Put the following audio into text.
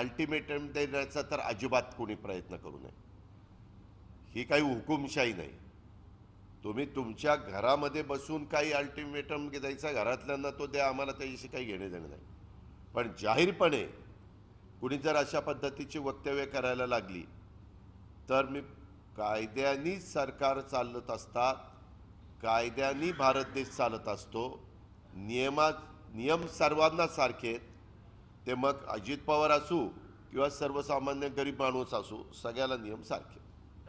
ultimatum देण्याचा तर अजिबात कोणी प्रयत्न करू नये ही काही हुकुमशाही नाही तुम्ही तुमच्या घरामध्ये बसून काही अल्टिमेटम द्यायचा घरातल्यांना तो द्या आम्हाला त्याच्याशी काही घेणे देणे नाही पण जाहीरपणे कुणी जर अशा पद्धतीची वक्तव्य करायला लागली तर मी कायद्यानी सरकार चालत असतात कायद्यानी भारत देश चालत असतो नियमा नियम सर्वांना सारखे आहेत ते मग अजित पवार असू किंवा सर्वसामान्य गरीब माणूस असू सगळ्याला नियम सारखे